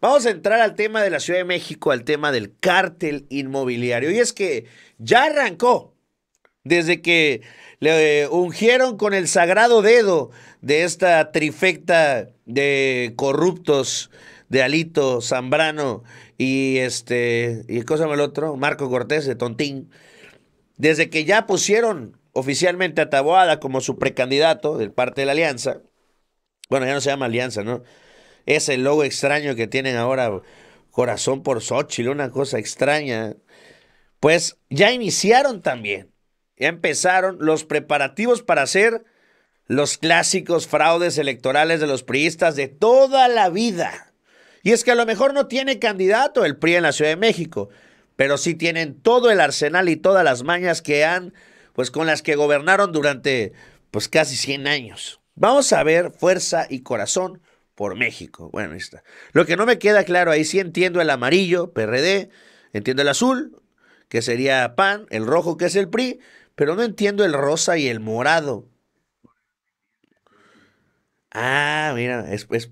Vamos a entrar al tema de la Ciudad de México, al tema del cártel inmobiliario. Y es que ya arrancó. Desde que le ungieron con el sagrado dedo de esta trifecta de corruptos de Alito, Zambrano y este, y cosa el otro, Marco Cortés de Tontín, desde que ya pusieron oficialmente a Taboada como su precandidato del parte de la alianza, bueno, ya no se llama alianza, ¿no? Ese logo extraño que tienen ahora, corazón por Xochitl, una cosa extraña. Pues ya iniciaron también. Ya empezaron los preparativos para hacer los clásicos fraudes electorales de los priistas de toda la vida. Y es que a lo mejor no tiene candidato el PRI en la Ciudad de México, pero sí tienen todo el arsenal y todas las mañas que han, pues con las que gobernaron durante pues casi 100 años. Vamos a ver fuerza y corazón por México. Bueno, ahí está. Lo que no me queda claro, ahí sí entiendo el amarillo, PRD, entiendo el azul, que sería PAN, el rojo, que es el PRI, pero no entiendo el rosa y el morado. Ah, mira, es, es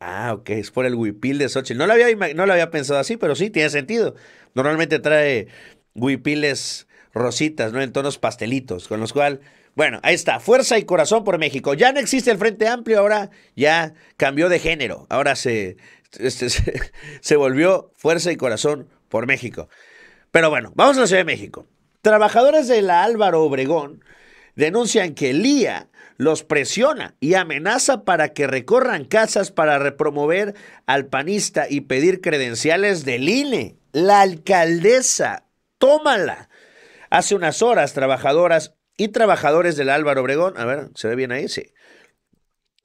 ah, ok, es por el huipil de Xochitl. No lo, había, no lo había pensado así, pero sí, tiene sentido. Normalmente trae huipiles rositas, ¿no? En tonos pastelitos, con los cuales bueno, ahí está, fuerza y corazón por México. Ya no existe el Frente Amplio, ahora ya cambió de género, ahora este, se, se, volvió fuerza y corazón por México. Pero bueno, vamos a la Ciudad de México. Trabajadores de la Álvaro Obregón denuncian que Lía los presiona y amenaza para que recorran casas para repromover al panista y pedir credenciales del INE. La alcaldesa, tómala. Hace unas horas, trabajadoras y trabajadores del Álvaro Obregón, a ver, ¿se ve bien ahí? Sí.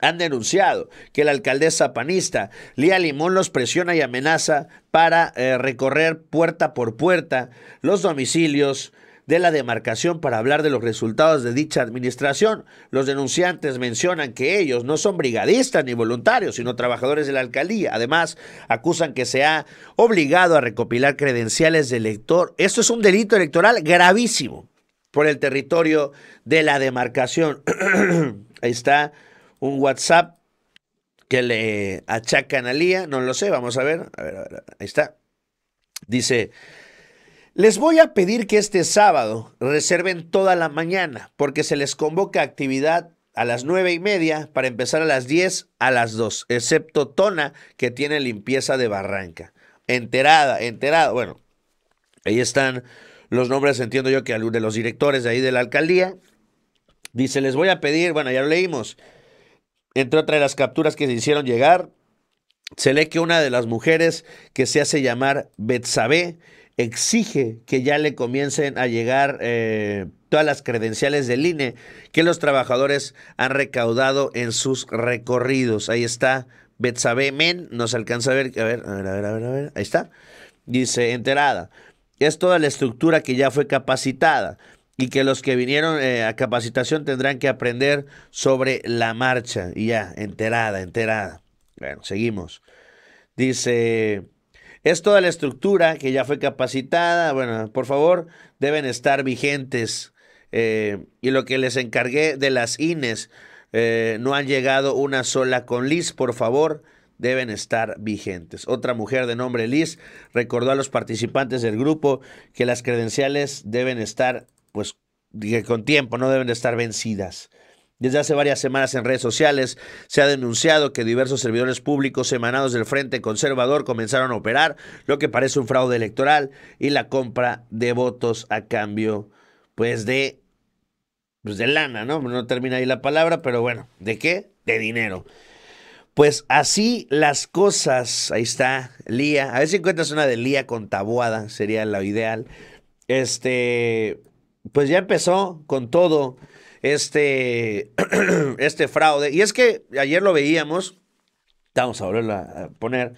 Han denunciado que la alcaldesa panista Lía Limón los presiona y amenaza para eh, recorrer puerta por puerta los domicilios de la demarcación para hablar de los resultados de dicha administración. Los denunciantes mencionan que ellos no son brigadistas ni voluntarios, sino trabajadores de la alcaldía. Además, acusan que se ha obligado a recopilar credenciales de elector. Esto es un delito electoral gravísimo por el territorio de la demarcación. Ahí está un WhatsApp que le achacan a Lía, no lo sé, vamos a ver. A ver, ahí está. Dice, les voy a pedir que este sábado reserven toda la mañana, porque se les convoca actividad a las nueve y media para empezar a las diez a las dos, excepto Tona, que tiene limpieza de barranca. Enterada, enterada. Bueno, ahí están los nombres, entiendo yo que de los directores de ahí de la alcaldía. Dice, les voy a pedir, bueno, ya lo leímos, entre otras de las capturas que se hicieron llegar, se lee que una de las mujeres que se hace llamar Betsabé exige que ya le comiencen a llegar eh, todas las credenciales del INE que los trabajadores han recaudado en sus recorridos. Ahí está Betsabé Men, nos alcanza a ver, a ver, a ver, a ver, a ver, ahí está. Dice, enterada es toda la estructura que ya fue capacitada y que los que vinieron eh, a capacitación tendrán que aprender sobre la marcha. Y ya, enterada, enterada. Bueno, seguimos. Dice, es toda la estructura que ya fue capacitada. Bueno, por favor, deben estar vigentes. Eh, y lo que les encargué de las INES, eh, no han llegado una sola con LIS, por favor deben estar vigentes. Otra mujer de nombre Liz recordó a los participantes del grupo que las credenciales deben estar, pues, con tiempo, no deben estar vencidas. Desde hace varias semanas en redes sociales se ha denunciado que diversos servidores públicos emanados del Frente Conservador comenzaron a operar lo que parece un fraude electoral y la compra de votos a cambio pues de pues de lana, ¿no? No termina ahí la palabra, pero bueno, ¿de qué? De dinero. Pues así las cosas. Ahí está, Lía. A ver si encuentras una de Lía con tabuada, sería lo ideal. Este, pues ya empezó con todo este, este fraude. Y es que ayer lo veíamos, vamos a volverlo a poner,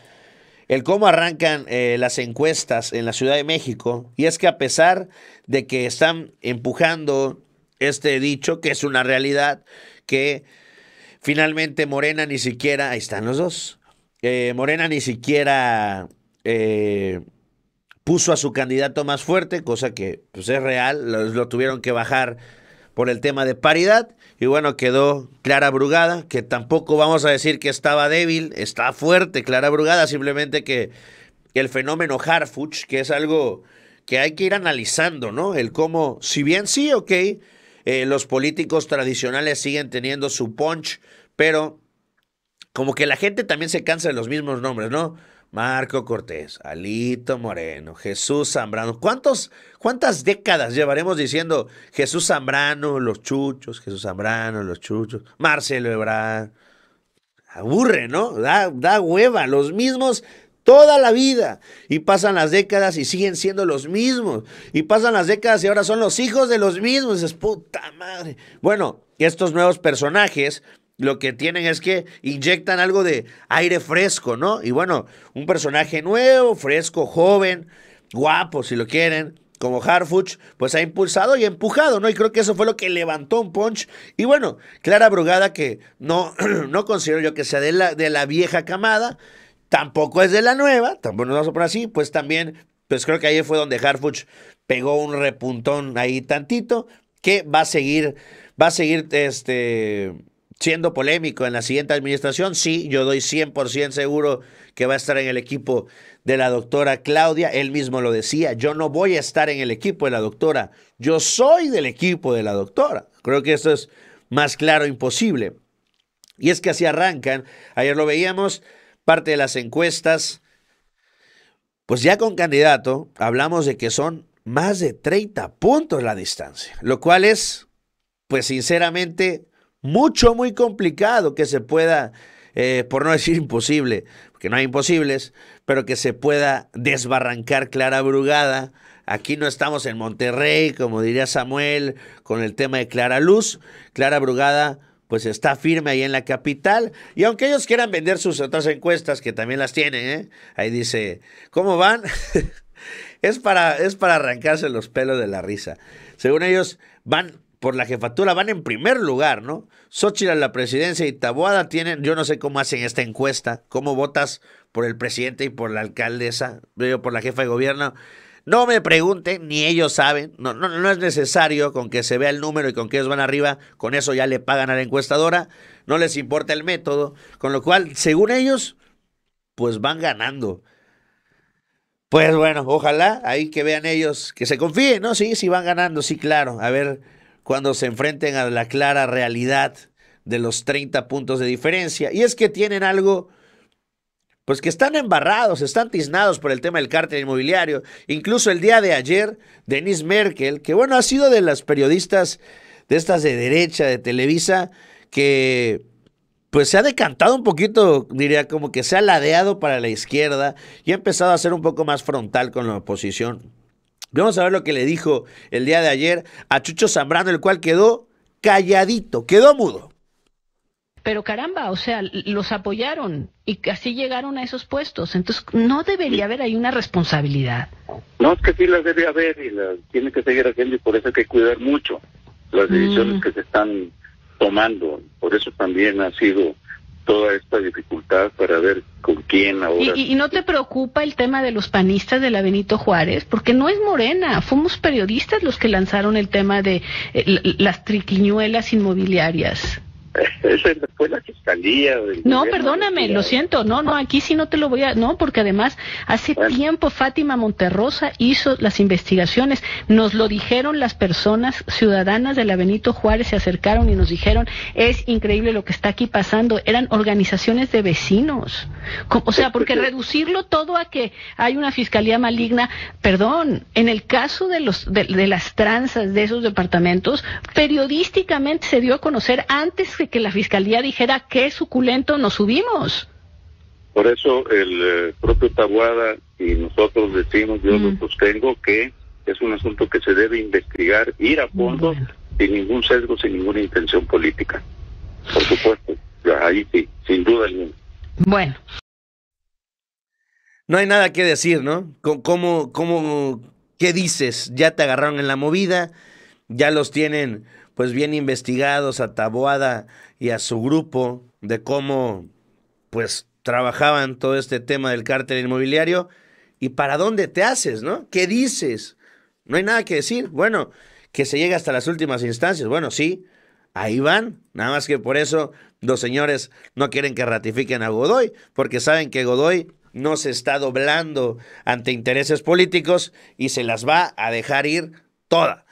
el cómo arrancan eh, las encuestas en la Ciudad de México. Y es que a pesar de que están empujando este dicho, que es una realidad, que Finalmente, Morena ni siquiera, ahí están los dos, eh, Morena ni siquiera eh, puso a su candidato más fuerte, cosa que pues, es real, lo, tuvieron que bajar por el tema de paridad. Y bueno, quedó Clara Brugada, que tampoco vamos a decir que estaba débil, está fuerte Clara Brugada, simplemente que el fenómeno Harfuch, que es algo que hay que ir analizando, ¿no? El cómo, si bien sí, ok, eh, los políticos tradicionales siguen teniendo su punch, pero como que la gente también se cansa de los mismos nombres, ¿no? Marco Cortés, Alito Moreno, Jesús Zambrano. ¿Cuántos, ¿Cuántas décadas llevaremos diciendo Jesús Zambrano, los chuchos, Jesús Zambrano, los chuchos, Marcelo Ebrard? Aburre, ¿no? Da, da hueva. Los mismos toda la vida. Y pasan las décadas y siguen siendo los mismos. Y pasan las décadas y ahora son los hijos de los mismos. Es puta madre. Bueno, estos nuevos personajes lo que tienen es que inyectan algo de aire fresco, ¿no? Y bueno, un personaje nuevo, fresco, joven, guapo, si lo quieren. Como Harfuch, pues ha impulsado y empujado, ¿no? Y creo que eso fue lo que levantó un punch. Y bueno, Clara Brugada, que no, no considero yo que sea de la, de la vieja camada, tampoco es de la nueva, tampoco nos vamos a poner así, pues también, pues creo que ahí fue donde Harfuch pegó un repuntón ahí tantito, que va a seguir, va a seguir este, siendo polémico en la siguiente administración. Sí, yo doy 100% seguro que va a estar en el equipo de la doctora Claudia, él mismo lo decía, yo no voy a estar en el equipo de la doctora, yo soy del equipo de la doctora. Creo que esto es más claro imposible. Y es que así arrancan, ayer lo veíamos, parte de las encuestas, pues ya con candidato hablamos de que son más de 30 puntos la distancia, lo cual es, pues sinceramente, mucho, muy complicado que se pueda, eh, por no decir imposible, porque no hay imposibles, pero que se pueda desbarrancar Clara Brugada. Aquí no estamos en Monterrey, como diría Samuel, con el tema de Clara Luz. Clara Brugada pues está firme ahí en la capital. Y aunque ellos quieran vender sus otras encuestas, que también las tienen, ¿eh? ahí dice, ¿cómo van? es, para, es para arrancarse los pelos de la risa. Según ellos, van por la jefatura, van en primer lugar, ¿no? Xochitl la presidencia y Taboada tienen, yo no sé cómo hacen esta encuesta, cómo votas por el presidente y por la alcaldesa, por la jefa de gobierno. No me pregunten, ni ellos saben. No, no, no es necesario con que se vea el número y con que ellos van arriba. Con eso ya le pagan a la encuestadora. No les importa el método. Con lo cual, según ellos, pues van ganando. Pues bueno, ojalá ahí que vean ellos, que se confíen, ¿no? Sí, sí van ganando, sí, claro. A ver cuando se enfrenten a la clara realidad de los 30 puntos de diferencia. Y es que tienen algo pues que están embarrados, están tiznados por el tema del cártel inmobiliario. Incluso el día de ayer, Denise Merkel, que bueno, ha sido de las periodistas de estas de derecha, de Televisa, que pues se ha decantado un poquito, diría, como que se ha ladeado para la izquierda y ha empezado a ser un poco más frontal con la oposición. Vamos a ver lo que le dijo el día de ayer a Chucho Zambrano, el cual quedó calladito, quedó mudo pero caramba, o sea, los apoyaron y así llegaron a esos puestos. Entonces, no debería haber ahí una responsabilidad. No, es que sí las debe haber y las tiene que seguir haciendo y por eso hay que cuidar mucho las mm. decisiones que se están tomando. Por eso también ha sido toda esta dificultad para ver con quién ahora. ¿Y, ¿Y, no te preocupa el tema de los panistas de la Benito Juárez? Porque no es Morena, fuimos periodistas los que lanzaron el tema de eh, las triquiñuelas inmobiliarias fue la fiscalía. no, perdóname, lo siento. No, no, aquí sí no te lo voy a. No, porque además hace tiempo Fátima Monterrosa hizo las investigaciones. Nos lo dijeron las personas ciudadanas de la Benito Juárez, se acercaron y nos dijeron: es increíble lo que está aquí pasando. Eran organizaciones de vecinos. O sea, porque reducirlo todo a que hay una fiscalía maligna, perdón, en el caso de, los, de las tranzas de esos departamentos, periodísticamente se dio a conocer antes que que la fiscalía dijera qué suculento nos subimos. Por eso el eh, propio Tabuada y nosotros decimos, yo lo mm. sostengo, que es un asunto que se debe investigar, ir a fondo, sin ningún sesgo, sin ninguna intención política. Por supuesto, ahí sí, sin duda alguna. Bueno. No hay nada que decir, ¿no? ¿Cómo, cómo, ¿Qué dices? Ya te agarraron en la movida, ya los tienen pues bien investigados a Taboada y a su grupo de cómo pues trabajaban todo este tema del cártel inmobiliario y para dónde te haces, ¿no? ¿Qué dices? No hay nada que decir. Bueno, que se llegue hasta las últimas instancias. Bueno, sí, ahí van. Nada más que por eso los señores no quieren que ratifiquen a Godoy, porque saben que Godoy no se está doblando ante intereses políticos y se las va a dejar ir toda.